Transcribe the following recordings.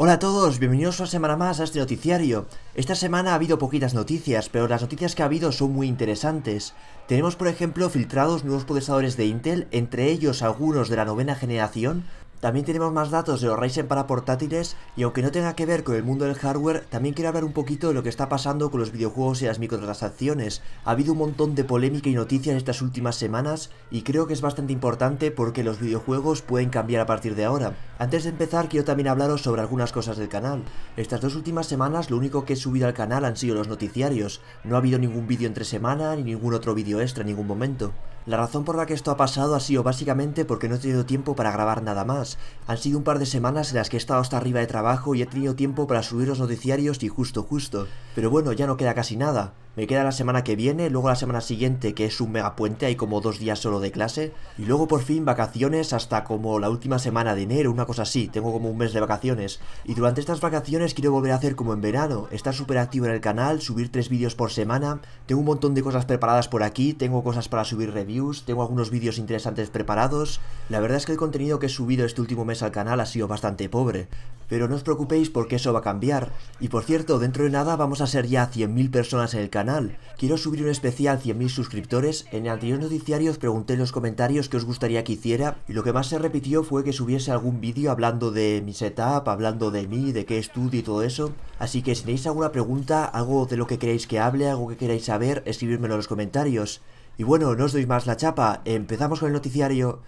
Hola a todos, bienvenidos una semana más a este noticiario. Esta semana ha habido poquitas noticias, pero las noticias que ha habido son muy interesantes. Tenemos por ejemplo filtrados nuevos procesadores de Intel, entre ellos algunos de la novena generación, también tenemos más datos de los Ryzen para portátiles y aunque no tenga que ver con el mundo del hardware, también quiero hablar un poquito de lo que está pasando con los videojuegos y las microtransacciones. Ha habido un montón de polémica y noticias estas últimas semanas y creo que es bastante importante porque los videojuegos pueden cambiar a partir de ahora. Antes de empezar quiero también hablaros sobre algunas cosas del canal. Estas dos últimas semanas lo único que he subido al canal han sido los noticiarios. No ha habido ningún vídeo entre semana ni ningún otro vídeo extra en ningún momento. La razón por la que esto ha pasado ha sido básicamente porque no he tenido tiempo para grabar nada más. Han sido un par de semanas en las que he estado hasta arriba de trabajo y he tenido tiempo para subir los noticiarios y justo justo. Pero bueno, ya no queda casi nada. Me queda la semana que viene, luego la semana siguiente que es un megapuente, hay como dos días solo de clase. Y luego por fin vacaciones hasta como la última semana de enero, una cosa así. Tengo como un mes de vacaciones. Y durante estas vacaciones quiero volver a hacer como en verano. Estar súper activo en el canal, subir tres vídeos por semana. Tengo un montón de cosas preparadas por aquí, tengo cosas para subir reviews tengo algunos vídeos interesantes preparados. La verdad es que el contenido que he subido este último mes al canal ha sido bastante pobre, pero no os preocupéis porque eso va a cambiar. Y por cierto, dentro de nada vamos a ser ya 100.000 personas en el canal. Quiero subir un especial 100.000 suscriptores. En el anterior noticiario os pregunté en los comentarios qué os gustaría que hiciera y lo que más se repitió fue que subiese algún vídeo hablando de mi setup, hablando de mí, de qué estudio y todo eso. Así que si tenéis alguna pregunta, algo de lo que queréis que hable, algo que queráis saber, escribírmelo en los comentarios. Y bueno, no os doy más la chapa, empezamos con el noticiario.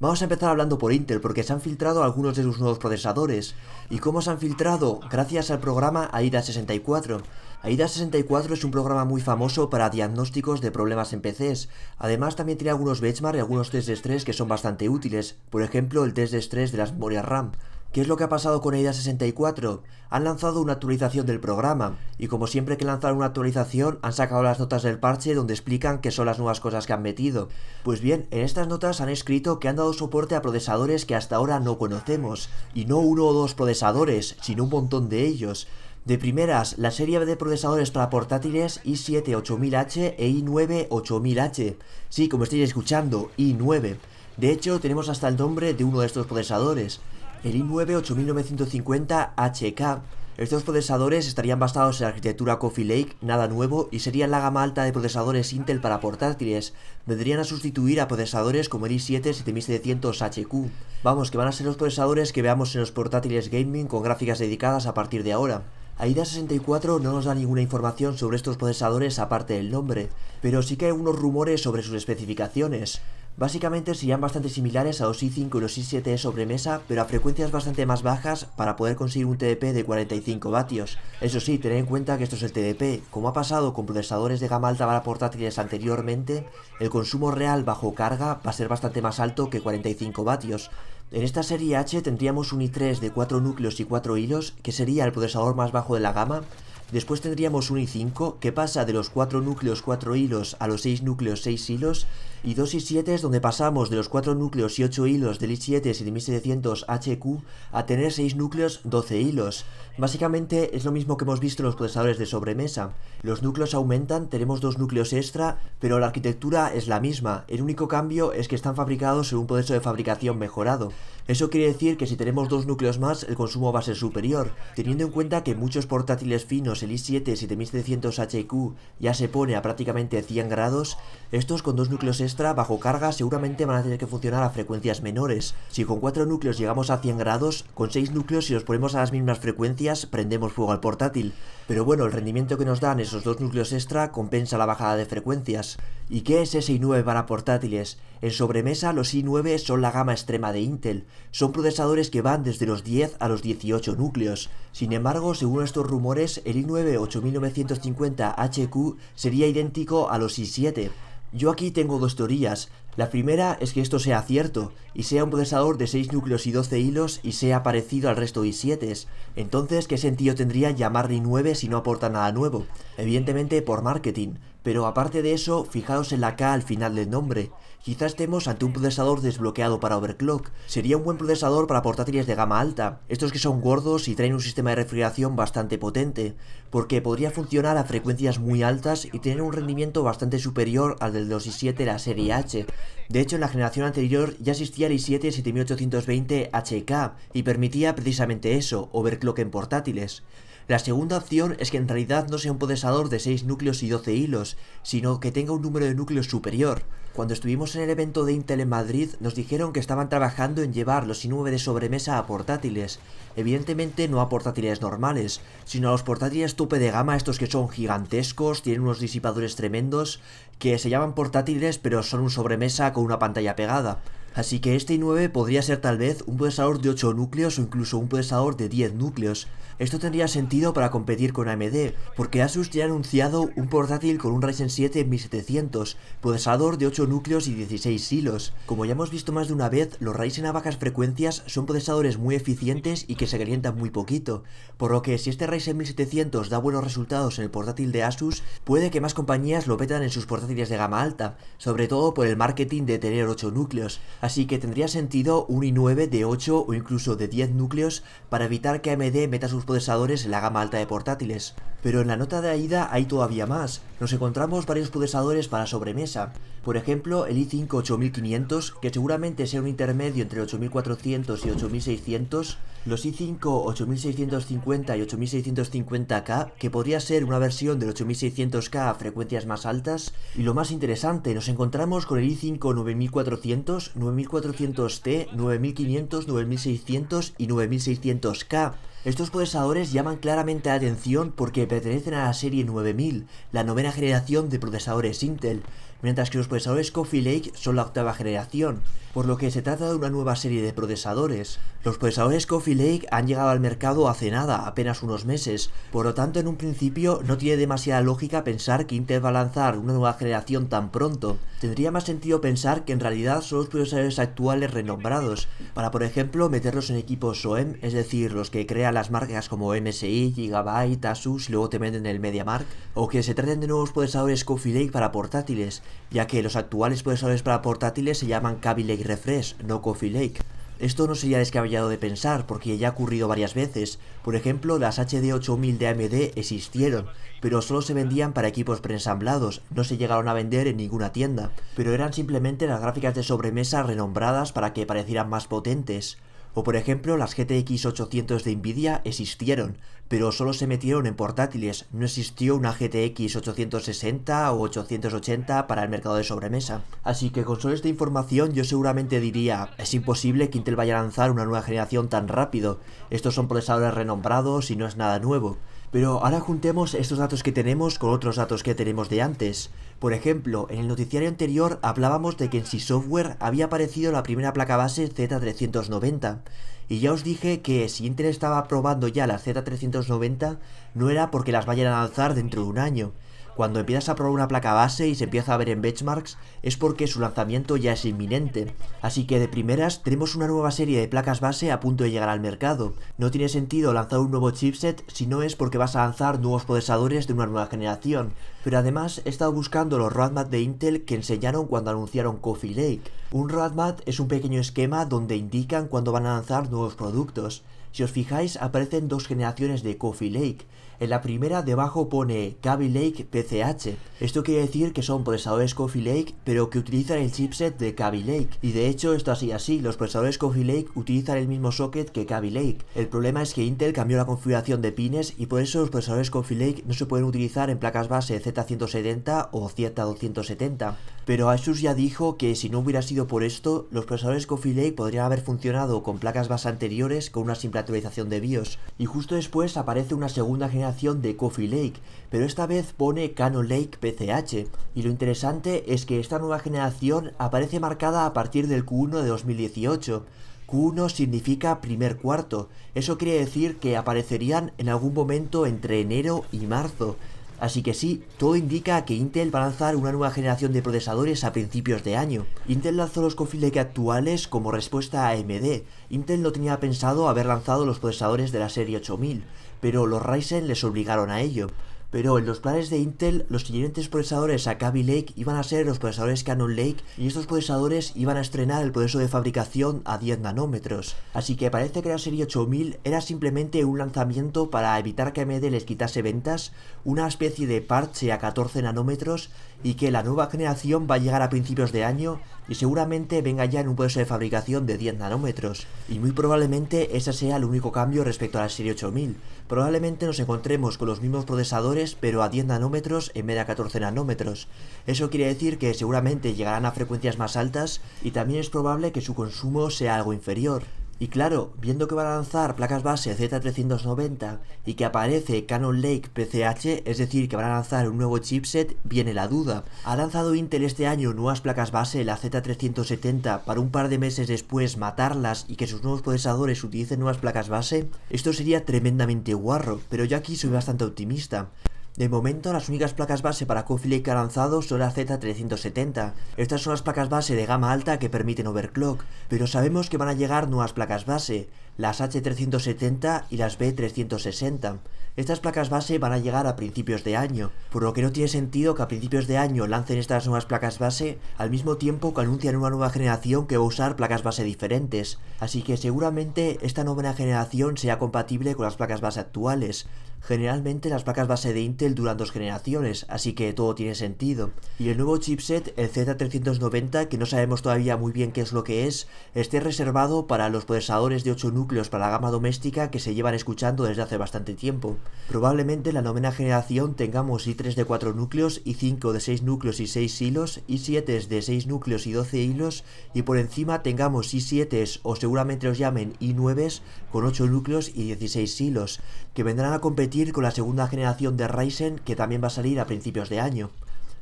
Vamos a empezar hablando por Intel porque se han filtrado algunos de sus nuevos procesadores. ¿Y cómo se han filtrado? Gracias al programa AIDA64. AIDA64 es un programa muy famoso para diagnósticos de problemas en PCs. Además también tiene algunos benchmarks y algunos test de estrés que son bastante útiles. Por ejemplo, el test de estrés de las memorias RAM. ¿Qué es lo que ha pasado con AIDA 64? Han lanzado una actualización del programa y como siempre que lanzan una actualización han sacado las notas del parche donde explican qué son las nuevas cosas que han metido. Pues bien, en estas notas han escrito que han dado soporte a procesadores que hasta ahora no conocemos y no uno o dos procesadores, sino un montón de ellos. De primeras, la serie de procesadores para portátiles i7-8000H e i9-8000H. Sí, como estáis escuchando, i9. De hecho, tenemos hasta el nombre de uno de estos procesadores. El i9-8950HK estos procesadores estarían basados en la arquitectura Coffee Lake, nada nuevo, y serían la gama alta de procesadores Intel para portátiles. Vendrían a sustituir a procesadores como el i7-7700HQ. Vamos, que van a ser los procesadores que veamos en los portátiles gaming con gráficas dedicadas a partir de ahora. AIDA 64 no nos da ninguna información sobre estos procesadores aparte del nombre, pero sí que hay algunos rumores sobre sus especificaciones. Básicamente serían bastante similares a los i5 y los i7 de sobremesa, pero a frecuencias bastante más bajas para poder conseguir un TDP de 45 vatios. Eso sí, tened en cuenta que esto es el TDP. Como ha pasado con procesadores de gama alta para portátiles anteriormente, el consumo real bajo carga va a ser bastante más alto que 45 vatios. En esta serie H tendríamos un i3 de 4 núcleos y 4 hilos, que sería el procesador más bajo de la gama, Después tendríamos un i5 que pasa de los 4 núcleos 4 hilos a los 6 núcleos 6 hilos y 2 y 7 es donde pasamos de los 4 núcleos y 8 hilos del i7 7700 HQ a tener 6 núcleos, 12 hilos. Básicamente es lo mismo que hemos visto en los procesadores de sobremesa. Los núcleos aumentan, tenemos dos núcleos extra, pero la arquitectura es la misma. El único cambio es que están fabricados en un proceso de fabricación mejorado. Eso quiere decir que si tenemos dos núcleos más, el consumo va a ser superior. Teniendo en cuenta que muchos portátiles finos, el i7 7700 HQ, ya se pone a prácticamente 100 grados, estos con dos núcleos bajo carga seguramente van a tener que funcionar a frecuencias menores. Si con 4 núcleos llegamos a 100 grados, con 6 núcleos si los ponemos a las mismas frecuencias prendemos fuego al portátil. Pero bueno, el rendimiento que nos dan esos dos núcleos extra compensa la bajada de frecuencias. ¿Y qué es ese i9 para portátiles? En sobremesa los i9 son la gama extrema de Intel. Son procesadores que van desde los 10 a los 18 núcleos. Sin embargo, según estos rumores, el i9 8950HQ sería idéntico a los i7. Yo aquí tengo dos teorías. La primera es que esto sea cierto, y sea un procesador de 6 núcleos y 12 hilos y sea parecido al resto de i7. Entonces, ¿qué sentido tendría llamarle i9 si no aporta nada nuevo? Evidentemente por marketing, pero aparte de eso, fijaos en la K al final del nombre. Quizás estemos ante un procesador desbloqueado para overclock. Sería un buen procesador para portátiles de gama alta, estos que son gordos y traen un sistema de refrigeración bastante potente, porque podría funcionar a frecuencias muy altas y tener un rendimiento bastante superior al del 2 i7 de la serie H. De hecho, en la generación anterior ya existía el i7 7820 HK y permitía precisamente eso, overclock en portátiles. La segunda opción es que en realidad no sea un procesador de 6 núcleos y 12 hilos, sino que tenga un número de núcleos superior. Cuando estuvimos en el evento de Intel en Madrid, nos dijeron que estaban trabajando en llevar los i9 de sobremesa a portátiles. Evidentemente no a portátiles normales, sino a los portátiles tope de gama, estos que son gigantescos, tienen unos disipadores tremendos, que se llaman portátiles pero son un sobremesa con una pantalla pegada. Así que este i9 podría ser tal vez un procesador de 8 núcleos o incluso un procesador de 10 núcleos. Esto tendría sentido para competir con AMD, porque Asus ya ha anunciado un portátil con un Ryzen 7 1700, procesador de 8 núcleos y 16 hilos. Como ya hemos visto más de una vez, los Ryzen a bajas frecuencias son procesadores muy eficientes y que se calientan muy poquito, por lo que si este Ryzen 1700 da buenos resultados en el portátil de Asus, puede que más compañías lo petan en sus portátiles de gama alta, sobre todo por el marketing de tener 8 núcleos así que tendría sentido un i9 de 8 o incluso de 10 núcleos para evitar que AMD meta sus procesadores en la gama alta de portátiles. Pero en la nota de AIDA hay todavía más, nos encontramos varios procesadores para sobremesa, por ejemplo el i5 8500 que seguramente sea un intermedio entre 8400 y 8600 los i5 8650 y 8650K, que podría ser una versión del 8600K a frecuencias más altas. Y lo más interesante, nos encontramos con el i5 9400, 9400T, 9500, 9600 y 9600K. Estos procesadores llaman claramente la atención porque pertenecen a la serie 9000, la novena generación de procesadores Intel, mientras que los procesadores Coffee Lake son la octava generación. Por lo que se trata de una nueva serie de procesadores. Los procesadores Coffee Lake han llegado al mercado hace nada, apenas unos meses, por lo tanto en un principio no tiene demasiada lógica pensar que Intel va a lanzar una nueva generación tan pronto. Tendría más sentido pensar que en realidad son los procesadores actuales renombrados, para por ejemplo meterlos en equipos OEM, es decir, los que crean las marcas como MSI, Gigabyte, Asus y luego te venden el MediaMark, o que se traten de nuevos procesadores Coffee Lake para portátiles, ya que los actuales procesadores para portátiles se llaman Kaby Refresh, no Coffee Lake. Esto no sería descabellado de pensar porque ya ha ocurrido varias veces. Por ejemplo, las HD8000 de AMD existieron, pero solo se vendían para equipos preensamblados, no se llegaron a vender en ninguna tienda, pero eran simplemente las gráficas de sobremesa renombradas para que parecieran más potentes. O por ejemplo, las GTX 800 de Nvidia existieron, pero solo se metieron en portátiles, no existió una GTX 860 o 880 para el mercado de sobremesa. Así que con solo esta información yo seguramente diría, es imposible que Intel vaya a lanzar una nueva generación tan rápido, estos son procesadores renombrados y no es nada nuevo. Pero ahora juntemos estos datos que tenemos con otros datos que tenemos de antes. Por ejemplo, en el noticiario anterior hablábamos de que en Si Software había aparecido la primera placa base Z390, y ya os dije que si Intel estaba probando ya la Z390, no era porque las vayan a lanzar dentro de un año, cuando empiezas a probar una placa base y se empieza a ver en benchmarks es porque su lanzamiento ya es inminente. Así que de primeras tenemos una nueva serie de placas base a punto de llegar al mercado. No tiene sentido lanzar un nuevo chipset si no es porque vas a lanzar nuevos procesadores de una nueva generación. Pero además he estado buscando los roadmap de Intel que enseñaron cuando anunciaron Coffee Lake. Un roadmap es un pequeño esquema donde indican cuándo van a lanzar nuevos productos. Si os fijáis aparecen dos generaciones de Coffee Lake en la primera debajo pone Kaby Lake PCH. Esto quiere decir que son procesadores Coffee Lake, pero que utilizan el chipset de Kaby Lake. Y de hecho, esto así así, los procesadores Coffee Lake utilizan el mismo socket que Kaby Lake. El problema es que Intel cambió la configuración de pines y por eso los procesadores Coffee Lake no se pueden utilizar en placas base Z170 o Z270. Pero Asus ya dijo que si no hubiera sido por esto, los procesadores Coffee Lake podrían haber funcionado con placas base anteriores con una simple actualización de BIOS. Y justo después aparece una segunda generación de Coffee Lake, pero esta vez pone Canon Lake PCH, y lo interesante es que esta nueva generación aparece marcada a partir del Q1 de 2018. Q1 significa primer cuarto, eso quiere decir que aparecerían en algún momento entre enero y marzo. Así que sí, todo indica que Intel va a lanzar una nueva generación de procesadores a principios de año. Intel lanzó los Coffee Lake actuales como respuesta a AMD. Intel no tenía pensado haber lanzado los procesadores de la serie 8000, pero los Ryzen les obligaron a ello. Pero en los planes de Intel, los siguientes procesadores a Kaby Lake iban a ser los procesadores Canon Lake y estos procesadores iban a estrenar el proceso de fabricación a 10 nanómetros. Así que parece que la serie 8000 era simplemente un lanzamiento para evitar que AMD les quitase ventas, una especie de parche a 14 nanómetros y que la nueva generación va a llegar a principios de año y seguramente venga ya en un proceso de fabricación de 10 nanómetros. Y muy probablemente ese sea el único cambio respecto a la serie 8000, probablemente nos encontremos con los mismos procesadores pero a 10 nanómetros en vez de a 14 nanómetros. Eso quiere decir que seguramente llegarán a frecuencias más altas y también es probable que su consumo sea algo inferior. Y claro, viendo que van a lanzar placas base Z390 y que aparece Canon Lake PCH, es decir, que van a lanzar un nuevo chipset, viene la duda. Ha lanzado Intel este año nuevas placas base, la Z370, para un par de meses después matarlas y que sus nuevos procesadores utilicen nuevas placas base. Esto sería tremendamente guarro, pero yo aquí soy bastante optimista. De momento, las únicas placas base para Lake que ha lanzado son la Z370. Estas son las placas base de gama alta que permiten overclock, pero sabemos que van a llegar nuevas placas base, las H370 y las B360. Estas placas base van a llegar a principios de año, por lo que no tiene sentido que a principios de año lancen estas nuevas placas base al mismo tiempo que anuncian una nueva generación que va a usar placas base diferentes, así que seguramente esta nueva generación sea compatible con las placas base actuales, Generalmente las placas base de Intel duran dos generaciones, así que todo tiene sentido. Y el nuevo chipset, el Z390, que no sabemos todavía muy bien qué es lo que es, esté reservado para los procesadores de 8 núcleos para la gama doméstica que se llevan escuchando desde hace bastante tiempo. Probablemente en la novena generación tengamos i3 de 4 núcleos, i5 de 6 núcleos y 6 hilos, i7 de 6 núcleos y 12 hilos, y por encima tengamos i7 s o seguramente los llamen i9 s con 8 núcleos y 16 hilos, que vendrán a competir con la segunda generación de Ryzen que también va a salir a principios de año.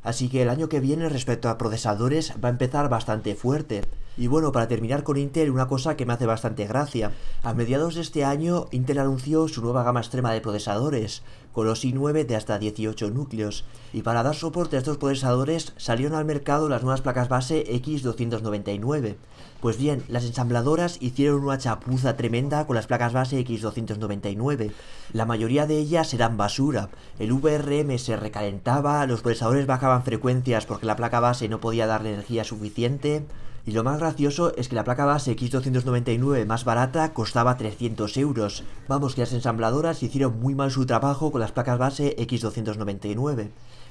Así que el año que viene respecto a procesadores va a empezar bastante fuerte. Y bueno, para terminar con Intel, una cosa que me hace bastante gracia. A mediados de este año, Intel anunció su nueva gama extrema de procesadores, con los i9 de hasta 18 núcleos. Y para dar soporte a estos procesadores, salieron al mercado las nuevas placas base X299. Pues bien, las ensambladoras hicieron una chapuza tremenda con las placas base X299. La mayoría de ellas eran basura. El VRM se recalentaba, los procesadores bajaban frecuencias porque la placa base no podía darle energía suficiente. Y lo más gracioso es que la placa base X299 más barata costaba 300 euros. Vamos que las ensambladoras hicieron muy mal su trabajo con las placas base X299.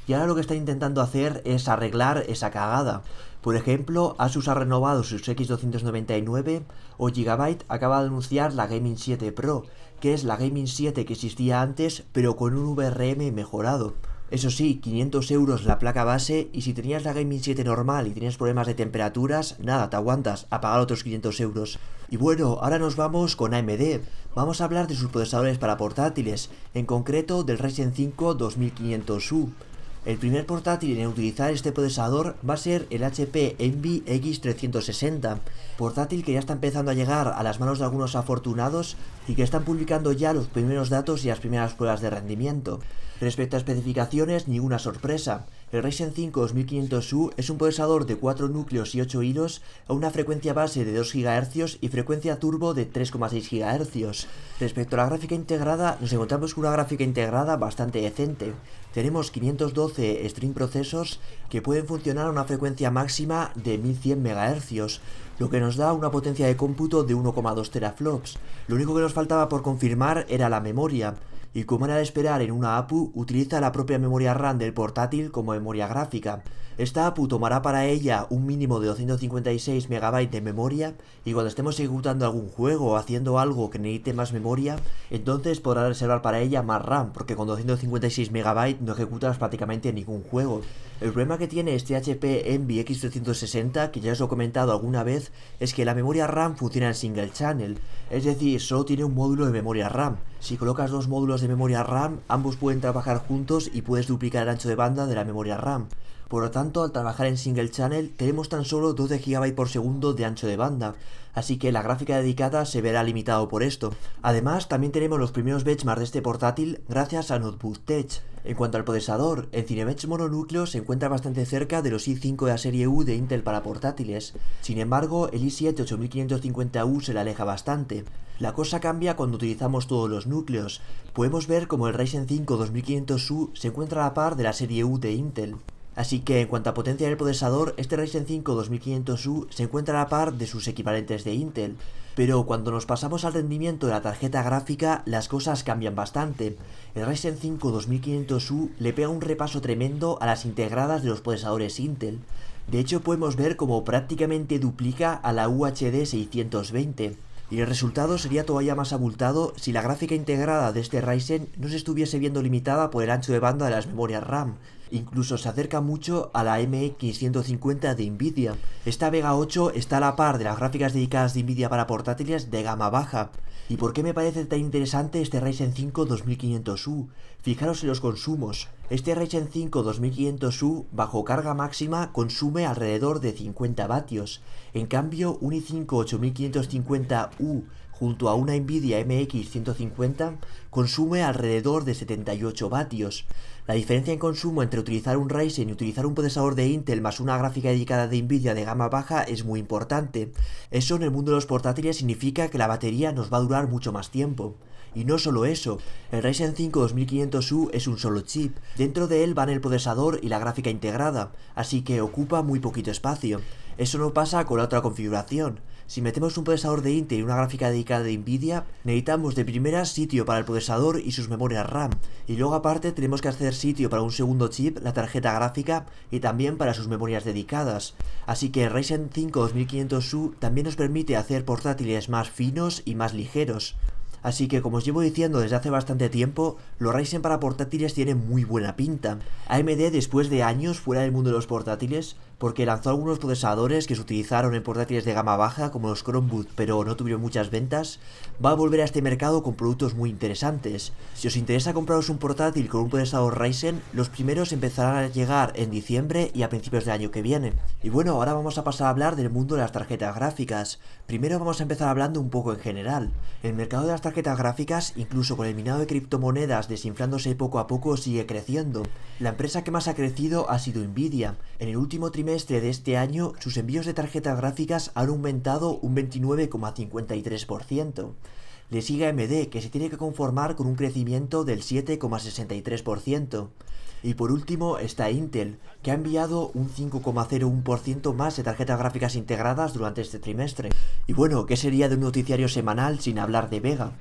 Y ahora lo que están intentando hacer es arreglar esa cagada. Por ejemplo, Asus ha renovado sus X299 o Gigabyte acaba de anunciar la Gaming 7 Pro, que es la Gaming 7 que existía antes pero con un VRM mejorado. Eso sí, 500 euros la placa base y si tenías la Gaming 7 normal y tenías problemas de temperaturas, nada, te aguantas a pagar otros 500 euros. Y bueno, ahora nos vamos con AMD. Vamos a hablar de sus procesadores para portátiles, en concreto del Ryzen 5 2500U. El primer portátil en utilizar este procesador va a ser el HP Envy X360, portátil que ya está empezando a llegar a las manos de algunos afortunados y que están publicando ya los primeros datos y las primeras pruebas de rendimiento. Respecto a especificaciones, ninguna sorpresa. El Ryzen 5 2500U es un procesador de 4 núcleos y 8 hilos a una frecuencia base de 2 GHz y frecuencia turbo de 3,6 GHz. Respecto a la gráfica integrada, nos encontramos con una gráfica integrada bastante decente. Tenemos 512 stream procesos que pueden funcionar a una frecuencia máxima de 1100 MHz, lo que nos da una potencia de cómputo de 1,2 teraflops. Lo único que nos faltaba por confirmar era la memoria, y como era de esperar en una APU, utiliza la propia memoria RAM del portátil como memoria gráfica. Esta APU tomará para ella un mínimo de 256 MB de memoria y cuando estemos ejecutando algún juego o haciendo algo que necesite más memoria, entonces podrá reservar para ella más RAM, porque con 256 MB no ejecutas prácticamente ningún juego. El problema que tiene este HP Envy X360, que ya os lo he comentado alguna vez, es que la memoria RAM funciona en single channel, es decir, solo tiene un módulo de memoria RAM. Si colocas dos módulos de memoria RAM, ambos pueden trabajar juntos y puedes duplicar el ancho de banda de la memoria RAM. Por lo tanto, al trabajar en single channel tenemos tan solo 12 GB por segundo de ancho de banda, así que la gráfica dedicada se verá limitado por esto. Además, también tenemos los primeros benchmarks de este portátil gracias a Notebook Tech. En cuanto al procesador, el Cinebench mononúcleo se encuentra bastante cerca de los i5 de la serie U de Intel para portátiles, sin embargo el i7-8550U se le aleja bastante. La cosa cambia cuando utilizamos todos los núcleos, podemos ver como el Ryzen 5 2500U se encuentra a la par de la serie U de Intel. Así que en cuanto a potencia del procesador, este Ryzen 5 2500U se encuentra a la par de sus equivalentes de Intel. Pero cuando nos pasamos al rendimiento de la tarjeta gráfica, las cosas cambian bastante. El Ryzen 5 2500U le pega un repaso tremendo a las integradas de los procesadores Intel. De hecho podemos ver como prácticamente duplica a la UHD 620 y el resultado sería todavía más abultado si la gráfica integrada de este Ryzen no se estuviese viendo limitada por el ancho de banda de las memorias RAM, Incluso se acerca mucho a la MX150 de Nvidia. Esta Vega 8 está a la par de las gráficas dedicadas de Nvidia para portátiles de gama baja. ¿Y por qué me parece tan interesante este Ryzen 5 2500U? Fijaros en los consumos. Este Ryzen 5 2500U bajo carga máxima consume alrededor de 50 vatios. En cambio, un i5 8550U junto a una Nvidia MX 150, consume alrededor de 78 vatios. La diferencia en consumo entre utilizar un Ryzen y utilizar un procesador de Intel más una gráfica dedicada de Nvidia de gama baja es muy importante. Eso en el mundo de los portátiles significa que la batería nos va a durar mucho más tiempo. Y no solo eso, el Ryzen 5 2500U es un solo chip, dentro de él van el procesador y la gráfica integrada, así que ocupa muy poquito espacio. Eso no pasa con la otra configuración. Si metemos un procesador de Intel y una gráfica dedicada de Nvidia, necesitamos de primera sitio para el procesador y sus memorias RAM, y luego aparte tenemos que hacer sitio para un segundo chip, la tarjeta gráfica y también para sus memorias dedicadas. Así que Ryzen 5 2500U también nos permite hacer portátiles más finos y más ligeros. Así que como os llevo diciendo desde hace bastante tiempo, los Ryzen para portátiles tienen muy buena pinta. AMD después de años fuera del mundo de los portátiles, porque lanzó algunos procesadores que se utilizaron en portátiles de gama baja como los Chromebook pero no tuvieron muchas ventas, va a volver a este mercado con productos muy interesantes. Si os interesa compraros un portátil con un procesador Ryzen, los primeros empezarán a llegar en diciembre y a principios del año que viene. Y bueno, ahora vamos a pasar a hablar del mundo de las tarjetas gráficas. Primero vamos a empezar hablando un poco en general. El mercado de las tarjetas gráficas, incluso con el minado de criptomonedas desinflándose poco a poco, sigue creciendo. La empresa que más ha crecido ha sido Nvidia. En el último trimestre de este año, sus envíos de tarjetas gráficas han aumentado un 29,53%. Le sigue md que se tiene que conformar con un crecimiento del 7,63%. Y por último está Intel, que ha enviado un 5,01% más de tarjetas gráficas integradas durante este trimestre. Y bueno, ¿qué sería de un noticiario semanal sin hablar de Vega?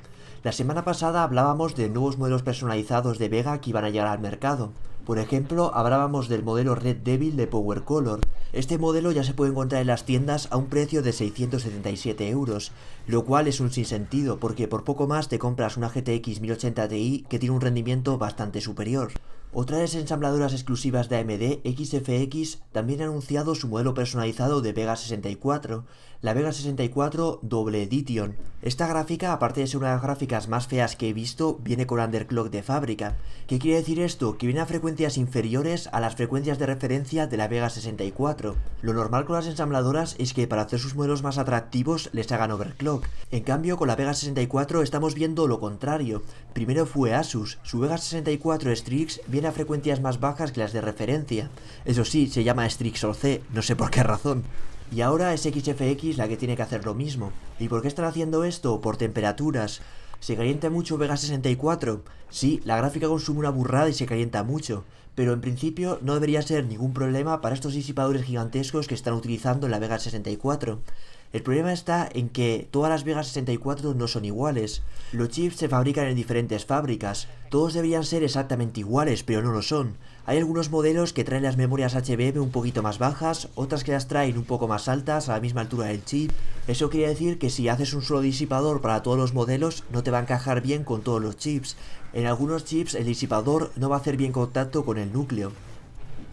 La semana pasada hablábamos de nuevos modelos personalizados de Vega que iban a llegar al mercado. Por ejemplo, hablábamos del modelo Red Devil de Power Color. Este modelo ya se puede encontrar en las tiendas a un precio de 677 euros, lo cual es un sinsentido porque por poco más te compras una GTX 1080 Ti que tiene un rendimiento bastante superior. Otras ensambladoras exclusivas de AMD, XFX, también ha anunciado su modelo personalizado de Vega 64, la Vega 64 Double Edition. Esta gráfica, aparte de ser una de las gráficas más feas que he visto, viene con underclock de fábrica. ¿Qué quiere decir esto? Que viene a frecuencia inferiores a las frecuencias de referencia de la Vega 64. Lo normal con las ensambladoras es que para hacer sus modelos más atractivos les hagan overclock. En cambio, con la Vega 64 estamos viendo lo contrario. Primero fue Asus, su Vega 64 Strix viene a frecuencias más bajas que las de referencia. Eso sí, se llama Strix C, no sé por qué razón. Y ahora es XFX la que tiene que hacer lo mismo. ¿Y por qué están haciendo esto? Por temperaturas. ¿Se calienta mucho Vega 64? Sí, la gráfica consume una burrada y se calienta mucho, pero en principio no debería ser ningún problema para estos disipadores gigantescos que están utilizando en la Vega 64. El problema está en que todas las Vega 64 no son iguales. Los chips se fabrican en diferentes fábricas. Todos deberían ser exactamente iguales, pero no lo son. Hay algunos modelos que traen las memorias HBM un poquito más bajas, otras que las traen un poco más altas, a la misma altura del chip. Eso quiere decir que si haces un solo disipador para todos los modelos, no te va a encajar bien con todos los chips. En algunos chips el disipador no va a hacer bien contacto con el núcleo.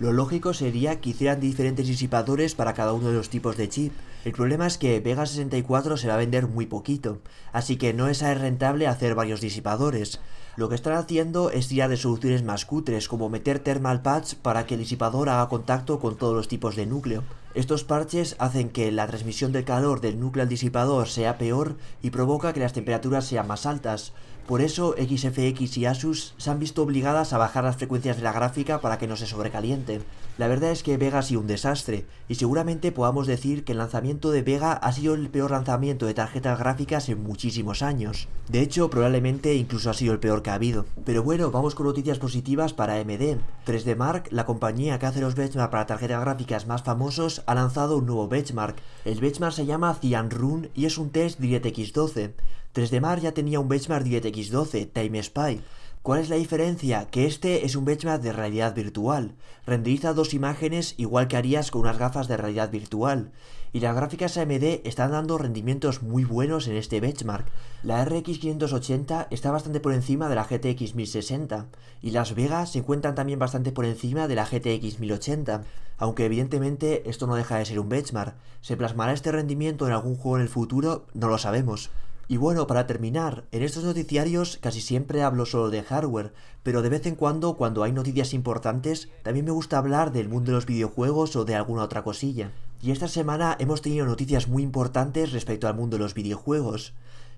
Lo lógico sería que hicieran diferentes disipadores para cada uno de los tipos de chip. El problema es que Vega 64 se va a vender muy poquito, así que no es rentable hacer varios disipadores. Lo que están haciendo es tirar de soluciones más cutres, como meter thermal pads para que el disipador haga contacto con todos los tipos de núcleo. Estos parches hacen que la transmisión del calor del núcleo al disipador sea peor y provoca que las temperaturas sean más altas. Por eso XFX y Asus se han visto obligadas a bajar las frecuencias de la gráfica para que no se sobrecaliente. La verdad es que Vega ha sido un desastre, y seguramente podamos decir que el lanzamiento de Vega ha sido el peor lanzamiento de tarjetas gráficas en muchísimos años. De hecho, probablemente incluso ha sido el peor que ha habido. Pero bueno, vamos con noticias positivas para AMD. 3D Mark, la compañía que hace los benchmarks para tarjetas gráficas más famosos, ha lanzado un nuevo benchmark. El benchmark se llama Cyan y es un test DirectX 12. 3 mar ya tenía un benchmark 10x12, Spy. ¿Cuál es la diferencia? Que este es un benchmark de realidad virtual. Renderiza dos imágenes igual que harías con unas gafas de realidad virtual. Y las gráficas AMD están dando rendimientos muy buenos en este benchmark. La RX 580 está bastante por encima de la GTX 1060. Y las Vegas se encuentran también bastante por encima de la GTX 1080. Aunque evidentemente esto no deja de ser un benchmark. ¿Se plasmará este rendimiento en algún juego en el futuro? No lo sabemos. Y bueno, para terminar, en estos noticiarios casi siempre hablo solo de hardware, pero de vez en cuando, cuando hay noticias importantes, también me gusta hablar del mundo de los videojuegos o de alguna otra cosilla. Y esta semana hemos tenido noticias muy importantes respecto al mundo de los videojuegos.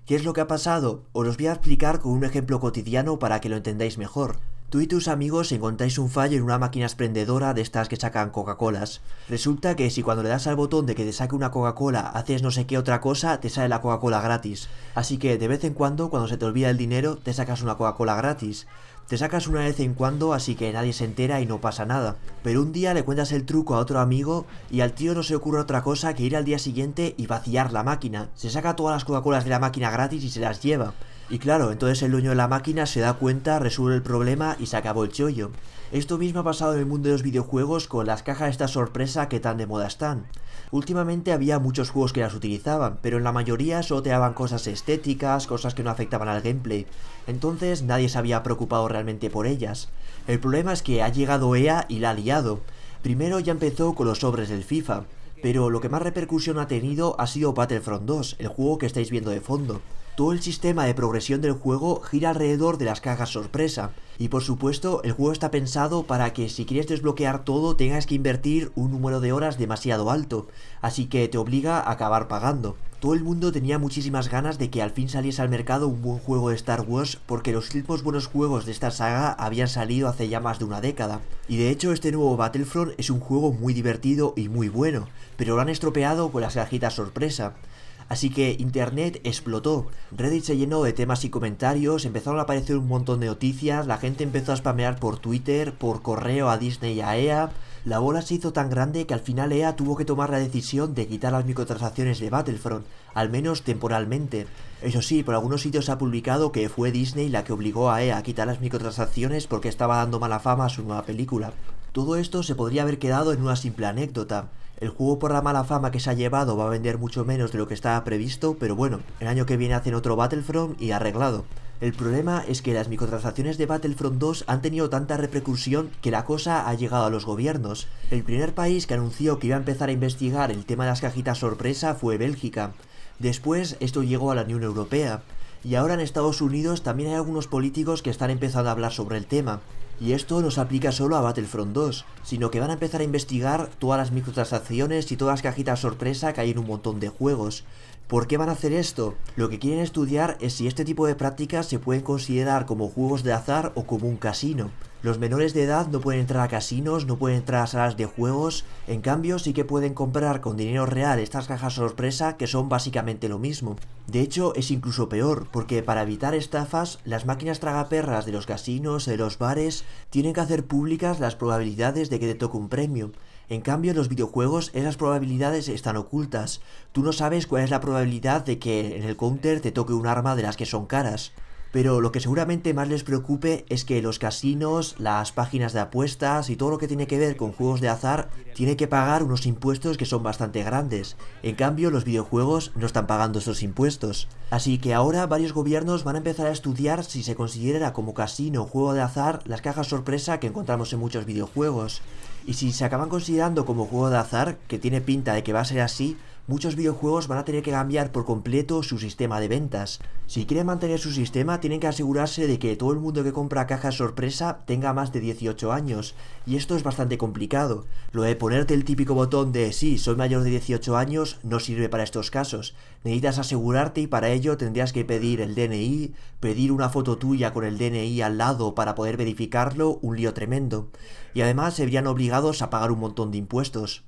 ¿Qué es lo que ha pasado? Os los voy a explicar con un ejemplo cotidiano para que lo entendáis mejor. Tú y tus amigos encontráis un fallo en una máquina esprendedora de estas que sacan Coca-Colas. Resulta que si cuando le das al botón de que te saque una Coca-Cola haces no sé qué otra cosa, te sale la Coca-Cola gratis. Así que de vez en cuando, cuando se te olvida el dinero, te sacas una Coca-Cola gratis. Te sacas una vez en cuando así que nadie se entera y no pasa nada. Pero un día le cuentas el truco a otro amigo y al tío no se ocurre otra cosa que ir al día siguiente y vaciar la máquina. Se saca todas las Coca-Colas de la máquina gratis y se las lleva. Y claro, entonces el dueño de la máquina se da cuenta, resuelve el problema y se acabó el chollo. Esto mismo ha pasado en el mundo de los videojuegos con las cajas de esta sorpresa que tan de moda están. Últimamente había muchos juegos que las utilizaban, pero en la mayoría solo te daban cosas estéticas, cosas que no afectaban al gameplay. Entonces nadie se había preocupado realmente por ellas. El problema es que ha llegado EA y la ha liado. Primero ya empezó con los sobres del FIFA, pero lo que más repercusión ha tenido ha sido Battlefront 2, el juego que estáis viendo de fondo. Todo el sistema de progresión del juego gira alrededor de las cajas sorpresa. Y por supuesto, el juego está pensado para que si quieres desbloquear todo tengas que invertir un número de horas demasiado alto, así que te obliga a acabar pagando. Todo el mundo tenía muchísimas ganas de que al fin saliese al mercado un buen juego de Star Wars porque los últimos buenos juegos de esta saga habían salido hace ya más de una década. Y de hecho este nuevo Battlefront es un juego muy divertido y muy bueno, pero lo han estropeado con las cajitas sorpresa. Así que Internet explotó. Reddit se llenó de temas y comentarios, empezaron a aparecer un montón de noticias, la gente empezó a spamear por Twitter, por correo a Disney y a EA. La bola se hizo tan grande que al final EA tuvo que tomar la decisión de quitar las microtransacciones de Battlefront, al menos temporalmente. Eso sí, por algunos sitios se ha publicado que fue Disney la que obligó a EA a quitar las microtransacciones porque estaba dando mala fama a su nueva película. Todo esto se podría haber quedado en una simple anécdota. El juego por la mala fama que se ha llevado va a vender mucho menos de lo que estaba previsto, pero bueno, el año que viene hacen otro Battlefront y arreglado. El problema es que las microtransacciones de Battlefront 2 han tenido tanta repercusión que la cosa ha llegado a los gobiernos. El primer país que anunció que iba a empezar a investigar el tema de las cajitas sorpresa fue Bélgica. Después esto llegó a la Unión Europea. Y ahora en Estados Unidos también hay algunos políticos que están empezando a hablar sobre el tema. Y esto no se aplica solo a Battlefront 2, sino que van a empezar a investigar todas las microtransacciones y todas las cajitas sorpresa que hay en un montón de juegos. ¿Por qué van a hacer esto? Lo que quieren estudiar es si este tipo de prácticas se pueden considerar como juegos de azar o como un casino. Los menores de edad no pueden entrar a casinos, no pueden entrar a salas de juegos, en cambio sí que pueden comprar con dinero real estas cajas sorpresa que son básicamente lo mismo. De hecho es incluso peor, porque para evitar estafas, las máquinas tragaperras de los casinos, de los bares, tienen que hacer públicas las probabilidades de que te toque un premio. En cambio, en los videojuegos esas probabilidades están ocultas. Tú no sabes cuál es la probabilidad de que en el counter te toque un arma de las que son caras pero lo que seguramente más les preocupe es que los casinos, las páginas de apuestas y todo lo que tiene que ver con juegos de azar tiene que pagar unos impuestos que son bastante grandes. En cambio, los videojuegos no están pagando esos impuestos. Así que ahora varios gobiernos van a empezar a estudiar si se considera como casino o juego de azar las cajas sorpresa que encontramos en muchos videojuegos. Y si se acaban considerando como juego de azar, que tiene pinta de que va a ser así, muchos videojuegos van a tener que cambiar por completo su sistema de ventas. Si quieren mantener su sistema, tienen que asegurarse de que todo el mundo que compra cajas sorpresa tenga más de 18 años, y esto es bastante complicado. Lo de ponerte el típico botón de sí, soy mayor de 18 años, no sirve para estos casos. Necesitas asegurarte y para ello tendrías que pedir el DNI, pedir una foto tuya con el DNI al lado para poder verificarlo, un lío tremendo. Y además serían obligados a pagar un montón de impuestos.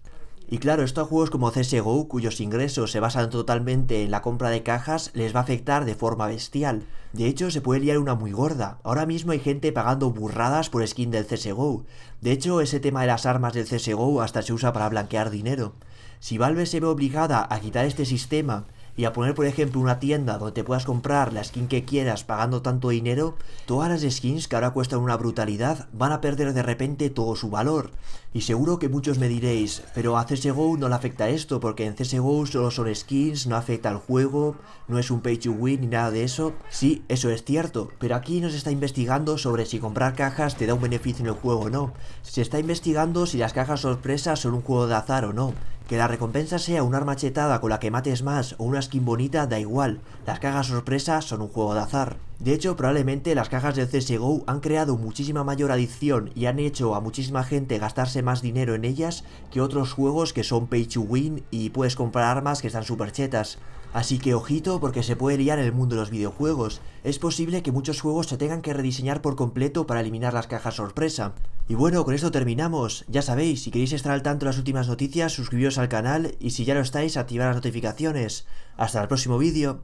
Y claro, esto a juegos como CSGO, cuyos ingresos se basan totalmente en la compra de cajas, les va a afectar de forma bestial. De hecho, se puede liar una muy gorda. Ahora mismo hay gente pagando burradas por skin del CSGO. De hecho, ese tema de las armas del CSGO hasta se usa para blanquear dinero. Si Valve se ve obligada a quitar este sistema y a poner, por ejemplo, una tienda donde te puedas comprar la skin que quieras pagando tanto dinero, todas las skins que ahora cuestan una brutalidad van a perder de repente todo su valor. Y seguro que muchos me diréis, pero a CSGO no le afecta esto, porque en CSGO solo son skins, no afecta al juego, no es un pay to win ni nada de eso. Sí, eso es cierto, pero aquí no se está investigando sobre si comprar cajas te da un beneficio en el juego o no. Se está investigando si las cajas sorpresas son un juego de azar o no. Que la recompensa sea una arma chetada con la que mates más o una skin bonita da igual, las cajas sorpresa son un juego de azar. De hecho, probablemente las cajas del CSGO han creado muchísima mayor adicción y han hecho a muchísima gente gastarse más dinero en ellas que otros juegos que son pay to win y puedes comprar armas que están super chetas. Así que ojito porque se puede liar el mundo de los videojuegos. Es posible que muchos juegos se tengan que rediseñar por completo para eliminar las cajas sorpresa. Y bueno, con esto terminamos. Ya sabéis, si queréis estar al tanto de las últimas noticias, suscribiros al canal y si ya lo estáis, activar las notificaciones. Hasta el próximo vídeo.